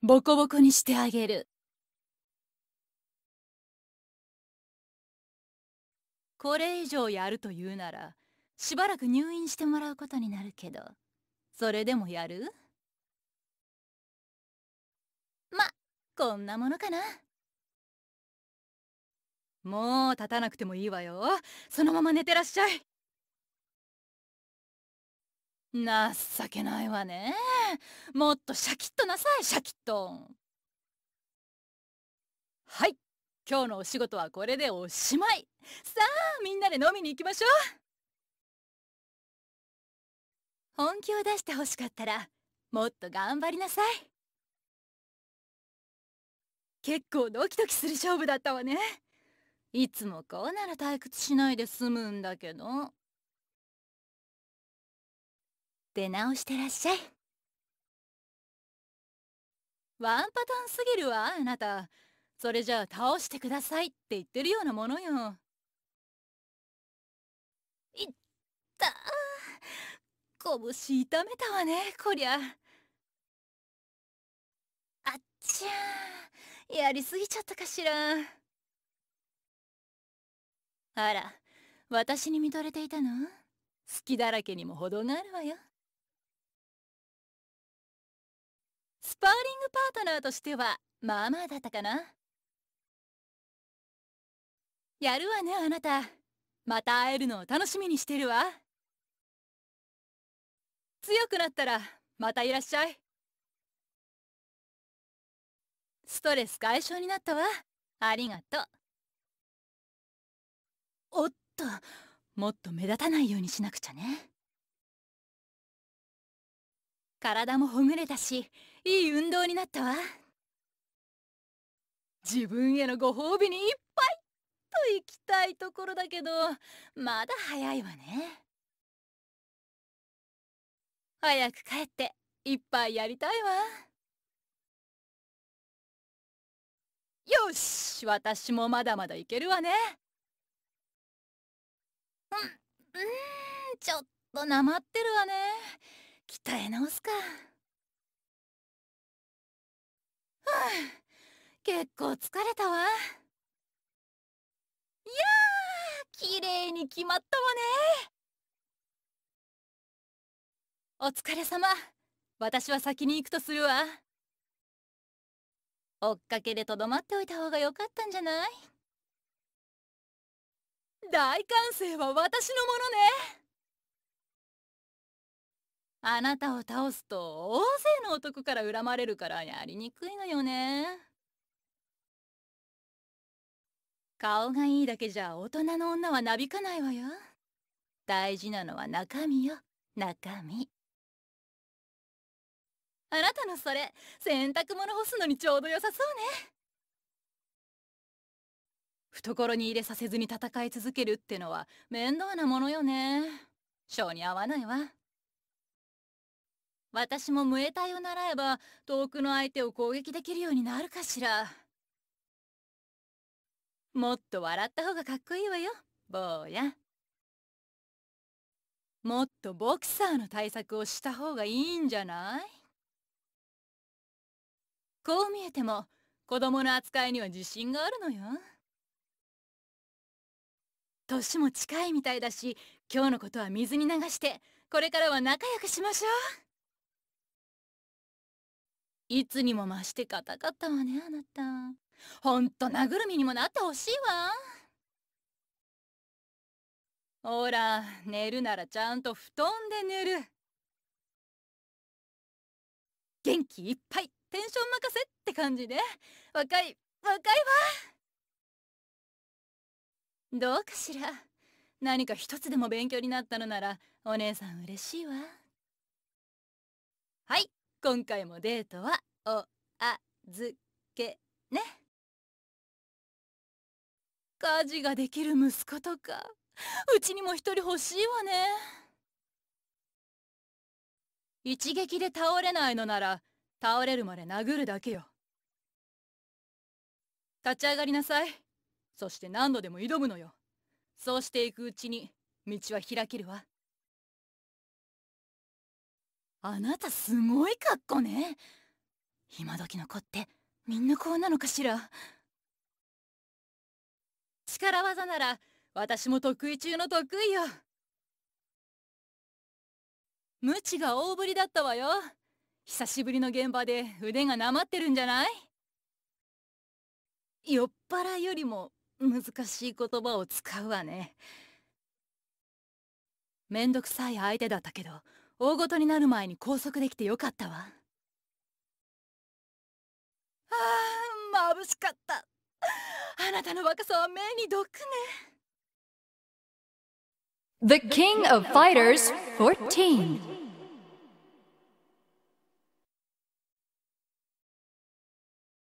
ボコボコにしてあげる。これ以上やると言うなら、しばらく入院してもらうことになるけど、それでもやるま、こんなものかな。もう立たなくてもいいわよ。そのまま寝てらっしゃい。情けないわねもっとシャキッとなさいシャキッとはい今日のお仕事はこれでおしまいさあみんなで飲みに行きましょう本気を出してほしかったらもっと頑張りなさい結構ドキドキする勝負だったわねいつもこうなら退屈しないで済むんだけど出直してらっしゃいワンパターンすぎるわあなたそれじゃあ倒してくださいって言ってるようなものよいった拳痛めたわねこりゃあっちゃやりすぎちゃったかしらあら私に見とれていたの好きだらけにも程があるわよスパーリングパートナーとしてはまあまあだったかなやるわねあなたまた会えるのを楽しみにしてるわ強くなったらまたいらっしゃいストレス解消になったわありがとうおっともっと目立たないようにしなくちゃね体もほぐれたしいい運動になったわ自分へのご褒美にいっぱいと行きたいところだけどまだ早いわね早く帰っていっぱいやりたいわよし私もまだまだいけるわねうんうんちょっとなまってるわね鍛え直すかはあ結構疲れたわいやー綺麗に決まったわねお疲れ様私は先に行くとするわ追っかけでとどまっておいた方が良かったんじゃない大歓声は私のものねあなたを倒すと大勢の男から恨まれるからやりにくいのよね顔がいいだけじゃ大人の女はなびかないわよ大事なのは中身よ中身あなたのそれ洗濯物干すのにちょうど良さそうね懐に入れさせずに戦い続けるってのは面倒なものよね性に合わないわ私もムエタイを習えば遠くの相手を攻撃できるようになるかしらもっと笑った方がかっこいいわよ坊やもっとボクサーの対策をした方がいいんじゃないこう見えても子供の扱いには自信があるのよ年も近いみたいだし今日のことは水に流してこれからは仲良くしましょういつにも増して硬かったわねあなたほんと殴る身にもなってほしいわほら寝るならちゃんと布団で寝る元気いっぱいテンション任せって感じで若い若いわどうかしら何か一つでも勉強になったのならお姉さん嬉しいわはい今回もデートはおあずけね家事ができる息子とかうちにも一人欲しいわね一撃で倒れないのなら倒れるまで殴るだけよ立ち上がりなさいそして何度でも挑むのよそうしていくうちに道は開けるわあなたすごい格好ね今時の子ってみんなこうなのかしら力技なら私も得意中の得意よ無知が大ぶりだったわよ久しぶりの現場で腕がなまってるんじゃない酔っ払いよりも難しい言葉を使うわねめんどくさい相手だったけど大ごとになる前に拘束できてよかったわああ眩しかったあなたの若さは目に毒ね The King of Fighters 14